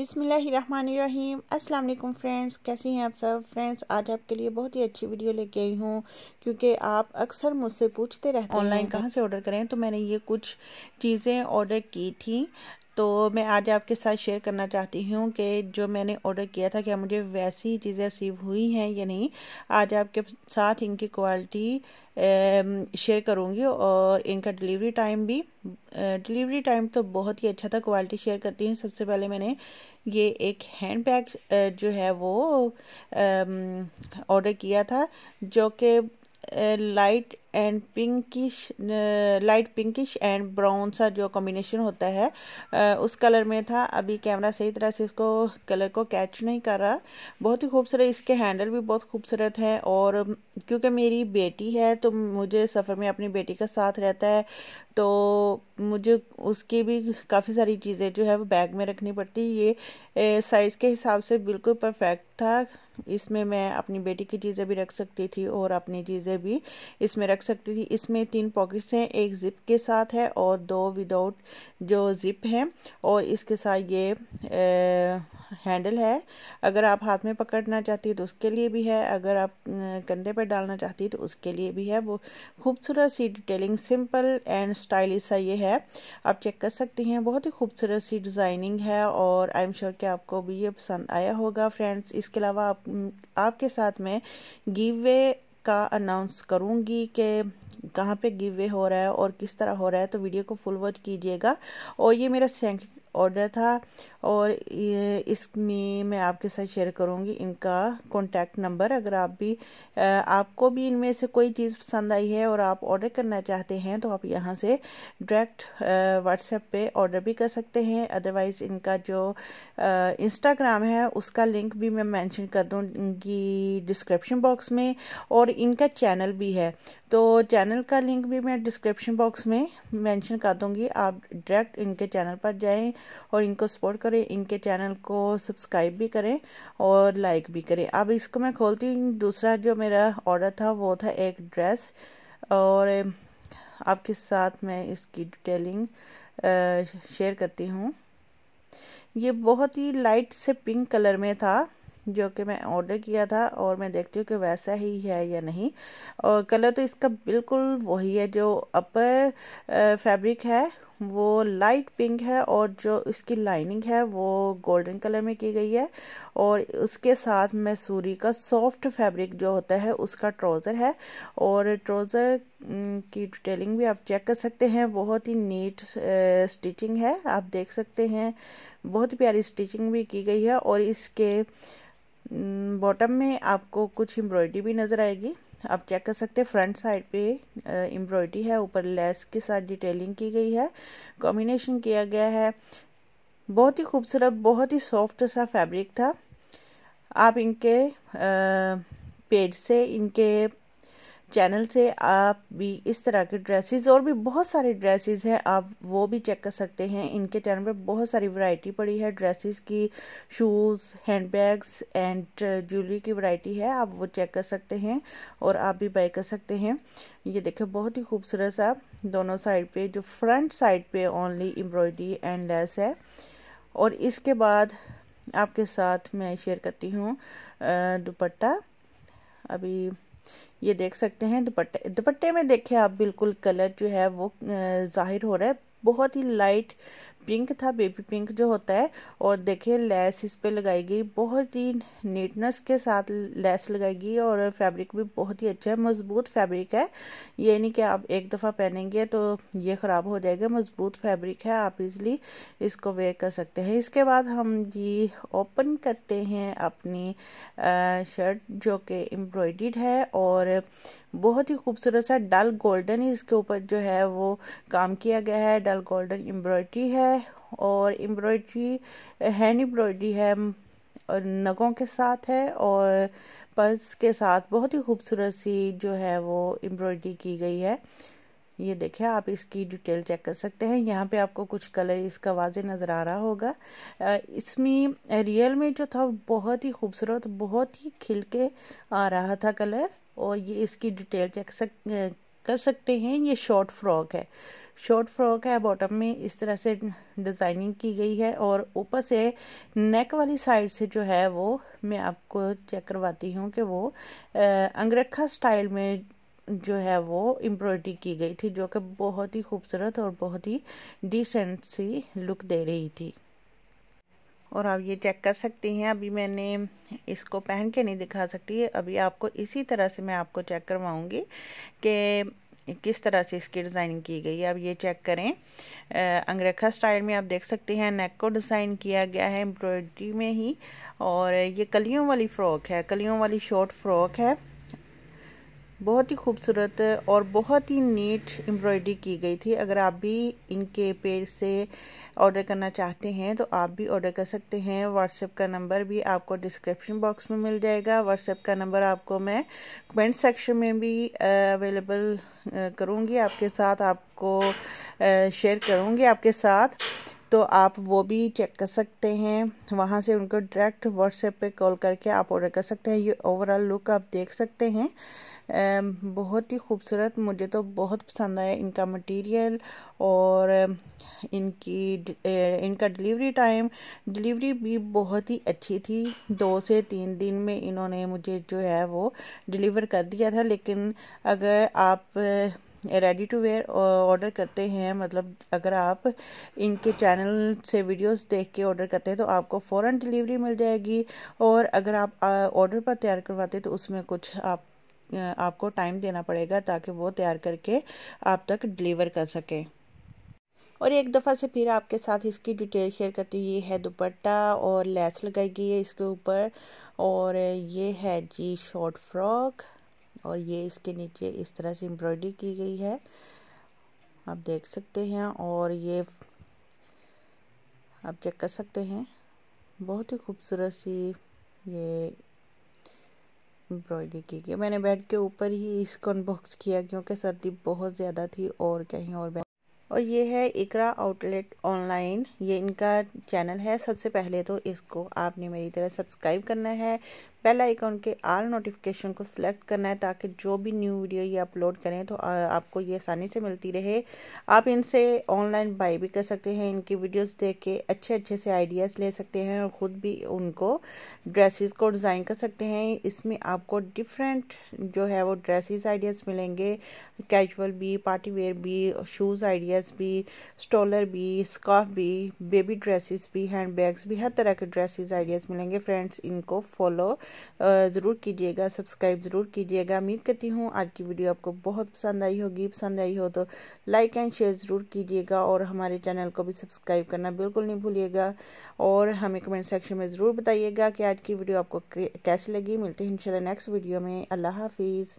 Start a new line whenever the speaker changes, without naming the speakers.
अस्सलाम वालेकुम फ्रेंड्स कैसी हैं आप सब फ्रेंड्स आज आपके लिए बहुत ही अच्छी वीडियो लेके आई हूँ क्योंकि आप अक्सर मुझसे पूछते रहते हैं ऑनलाइन कहाँ से ऑर्डर करें तो मैंने ये कुछ चीज़ें ऑर्डर की थी तो मैं आज आपके साथ शेयर करना चाहती हूँ कि जो मैंने ऑर्डर किया था क्या मुझे वैसी चीज़ें रिसीव हुई हैं या नहीं आज आपके साथ इनकी क्वालिटी शेयर करूँगी और इनका डिलीवरी टाइम भी डिलीवरी टाइम तो बहुत ही अच्छा था क्वालिटी शेयर करती हूँ सबसे पहले मैंने ये एक हैंड बैग जो है वो ऑर्डर किया था जो कि light and pinkish light pinkish and brown सा जो कॉम्बिनेशन होता है आ, uh, उस कलर में था अभी कैमरा सही तरह से इसको कलर को कैच नहीं कर रहा बहुत ही खूबसूरत इसके हैंडल भी बहुत खूबसूरत है और um, क्योंकि मेरी बेटी है तो मुझे सफ़र में अपनी बेटी का साथ रहता है तो मुझे उसकी भी काफ़ी सारी चीज़ें जो है वो बैग में रखनी पड़ती है ये साइज़ uh, के हिसाब से बिल्कुल परफेक्ट था इसमें मैं अपनी बेटी की चीज़ें भी रख सकती थी और अपनी चीज़ें भी इसमें रख सकती थी इसमें तीन पॉकेट्स हैं एक ज़िप के साथ है और दो विदाउट जो ज़िप हैं और इसके साथ ये ए, हैंडल है अगर आप हाथ में पकड़ना चाहती है तो उसके लिए भी है अगर आप कंधे पर डालना चाहती है तो उसके लिए भी है वो खूबसूरत सी डिटेलिंग सिंपल एंड स्टाइलिश सा ये है आप चेक कर सकती हैं बहुत ही खूबसूरत सी डिज़ाइनिंग है और आई एम श्योर कि आपको भी ये पसंद आया होगा फ्रेंड्स इसके अलावा आप आपके साथ में गिव वे का अनाउंस करूँगी कि कहाँ पे गिव वे हो रहा है और किस तरह हो रहा है तो वीडियो को फुल वॉच कीजिएगा और ये मेरा ऑर्डर था और इसमें मैं आपके साथ शेयर करूँगी इनका कॉन्टैक्ट नंबर अगर आप भी आपको भी इनमें से कोई चीज़ पसंद आई है और आप ऑर्डर करना चाहते हैं तो आप यहाँ से डायरेक्ट व्हाट्सएप पे ऑर्डर भी कर सकते हैं अदरवाइज़ इनका जो इंस्टाग्राम है उसका लिंक भी मैं मैंशन कर दूँगी डिस्क्रिप्शन बॉक्स में और इनका चैनल भी है तो चैनल का लिंक भी मैं डिस्क्रिप्शन बॉक्स में मेंशन कर दूंगी आप डायरेक्ट इनके चैनल पर जाएं और इनको सपोर्ट करें इनके चैनल को सब्सक्राइब भी करें और लाइक भी करें अब इसको मैं खोलती हूँ दूसरा जो मेरा ऑर्डर था वो था एक ड्रेस और आपके साथ मैं इसकी डिटेलिंग शेयर करती हूँ ये बहुत ही लाइट से पिंक कलर में था जो कि मैं ऑर्डर किया था और मैं देखती हूँ कि वैसा ही है या नहीं और कलर तो इसका बिल्कुल वही है जो अपर फैब्रिक है वो लाइट पिंक है और जो इसकी लाइनिंग है वो गोल्डन कलर में की गई है और उसके साथ मैसूरी का सॉफ्ट फैब्रिक जो होता है उसका ट्राउज़र है और ट्राउज़र की डिटेलिंग भी आप चेक कर सकते हैं बहुत ही नीट स्टिचिंग है आप देख सकते हैं बहुत प्यारी स्टिचिंग भी की गई है और इसके बॉटम mm, में आपको कुछ एम्ब्रॉयडरी भी नज़र आएगी आप चेक कर सकते हैं फ्रंट साइड पे एम्ब्रॉयडरी uh, है ऊपर लेस के साथ डिटेलिंग की गई है कॉम्बिनेशन किया गया है बहुत ही खूबसूरत बहुत ही सॉफ्ट सा फैब्रिक था आप इनके आ, uh, पेज से इनके चैनल से आप भी इस तरह के ड्रेसेस और भी बहुत सारे ड्रेसेस हैं आप वो भी चेक कर सकते हैं इनके चैनल पर बहुत सारी वैरायटी पड़ी है ड्रेसेस की शूज़ हैंडबैग्स एंड ज्वेलरी की वैरायटी है आप वो चेक कर सकते हैं और आप भी बाई कर सकते हैं ये देखें बहुत ही खूबसूरत सा दोनों साइड पे जो फ्रंट साइड पे ओनली एम्ब्रॉयडरी एंड लेस है और इसके बाद आपके साथ मैं शेयर करती हूँ दुपट्टा अभी ये देख सकते हैं दुपट्टे दुपट्टे में देखें आप बिल्कुल कलर जो है वो ज़ाहिर हो रहा है बहुत ही लाइट पिंक था बेबी पिंक जो होता है और देखिए लेस इस पर लगाई गई बहुत ही नीटनेस के साथ लेस लगाई गई और फैब्रिक भी बहुत ही अच्छा है मज़बूत फैब्रिक है ये नहीं कि आप एक दफ़ा पहनेंगे तो ये ख़राब हो जाएगा मज़बूत फैब्रिक है आप इजली इसको वेयर कर सकते हैं इसके बाद हम ये ओपन करते हैं अपनी शर्ट जो कि एम्ब्रॉयड है और बहुत ही खूबसूरत सा डल गोल्डन ही इसके ऊपर जो है वो काम किया गया है डल गोल्डन एम्ब्रॉयड्री है और एम्ब्रॉयड्री हैंड एम्ब्रॉयड्री है और नगों के साथ है और पर्स के साथ बहुत ही खूबसूरत सी जो है वो एम्ब्रॉयड्री की गई है ये देखें आप इसकी डिटेल चेक कर सकते हैं यहाँ पे आपको कुछ कलर इसका वाजे नज़र आ रहा होगा इसमें रियल में जो था बहुत ही खूबसूरत बहुत ही खिल के आ रहा था कलर और ये इसकी डिटेल चेक सक कर सकते हैं ये शॉर्ट फ्रॉक है शॉर्ट फ्रॉक है बॉटम में इस तरह से डिज़ाइनिंग की गई है और ऊपर से नेक वाली साइड से जो है वो मैं आपको चेक करवाती हूँ कि वो अंगरखा स्टाइल में जो है वो एम्ब्रॉयडरी की गई थी जो कि बहुत ही खूबसूरत और बहुत ही डिसेंट सी लुक दे रही थी और आप ये चेक कर सकती हैं अभी मैंने इसको पहन के नहीं दिखा सकती अभी आपको इसी तरह से मैं आपको चेक करवाऊँगी कि किस तरह से इसकी डिज़ाइनिंग की गई है अब ये चेक करें अंग्रेखा स्टाइल में आप देख सकते हैं नेक को डिज़ाइन किया गया है एम्ब्रॉयडरी में ही और ये कलियों वाली फ़्रॉक है कलियों वाली शॉर्ट फ्रॉक है बहुत ही खूबसूरत और बहुत ही नीट एम्ब्रॉयडरी की गई थी अगर आप भी इनके पेज से ऑर्डर करना चाहते हैं तो आप भी ऑर्डर कर सकते हैं व्हाट्सएप का नंबर भी आपको डिस्क्रिप्शन बॉक्स में मिल जाएगा व्हाट्सएप का नंबर आपको मैं कमेंट सेक्शन में भी अवेलेबल करूँगी आपके साथ आपको शेयर करूँगी आपके साथ तो आप वो भी चेक कर सकते हैं वहाँ से उनको डायरेक्ट व्हाट्सएप पे कॉल करके आप ऑर्डर कर सकते हैं ये ओवरऑल लुक आप देख सकते हैं बहुत ही खूबसूरत मुझे तो बहुत पसंद आया इनका मटेरियल और इनकी इनका डिलीवरी टाइम डिलीवरी भी बहुत ही अच्छी थी दो से तीन दिन में इन्होंने मुझे जो है वो डिलीवर कर दिया था लेकिन अगर आप रेडी टू वेयर ऑर्डर करते हैं मतलब अगर आप इनके चैनल से वीडियोस देख के ऑर्डर करते हैं तो आपको फ़ौरन डिलीवरी मिल जाएगी और अगर आप ऑर्डर पर तैयार करवाते हैं तो उसमें कुछ आप आपको टाइम देना पड़ेगा ताकि वो तैयार करके आप तक डिलीवर कर सकें और एक दफ़ा से फिर आपके साथ इसकी डिटेल शेयर करती हूँ ये है दुपट्टा और लेस लगाई गई है इसके ऊपर और ये है जी शॉर्ट फ्रॉक और ये इसके नीचे इस तरह से एम्ब्रॉयडरी की गई है आप देख सकते हैं और ये आप चेक कर सकते हैं बहुत ही खूबसूरत सी ये एम्ब्रॉयडरी की गई मैंने बेड के ऊपर ही इसको अनबॉक्स किया क्योंकि सर्दी बहुत ज़्यादा थी और कहीं और बैठ और ये है इकरा आउटलेट ऑनलाइन ये इनका चैनल है सबसे पहले तो इसको आपने मेरी तरह सब्सक्राइब करना है पहला आइकॉन के आल नोटिफिकेशन को सिलेक्ट करना है ताकि जो भी न्यू वीडियो ये अपलोड करें तो आ, आपको ये आसानी से मिलती रहे आप इनसे ऑनलाइन बाई भी कर सकते हैं इनकी वीडियोस देख के अच्छे अच्छे से आइडियाज़ ले सकते हैं और ख़ुद भी उनको ड्रेसेस को डिज़ाइन कर सकते हैं इसमें आपको डिफरेंट जो है वो ड्रेसिस आइडियाज़ मिलेंगे कैजल भी पार्टी वेयर भी शूज़ आइडियाज़ भी स्टोलर भी स्काफ भी बेबी ड्रेसिस भी हैंड भी हर तरह के ड्रेसिस आइडियाज़ मिलेंगे फ्रेंड्स इनको फॉलो ज़रूर कीजिएगा सब्सक्राइब ज़रूर कीजिएगा उम्मीद करती हूँ आज की वीडियो आपको बहुत पसंद आई होगी पसंद आई हो तो लाइक एंड शेयर ज़रूर कीजिएगा और हमारे चैनल को भी सब्सक्राइब करना बिल्कुल नहीं भूलिएगा और हमें कमेंट सेक्शन में ज़रूर बताइएगा कि आज की वीडियो आपको कैसी लगी मिलते हैं इंशाल्लाह नेक्स्ट वीडियो में अल्लाह हाफिज़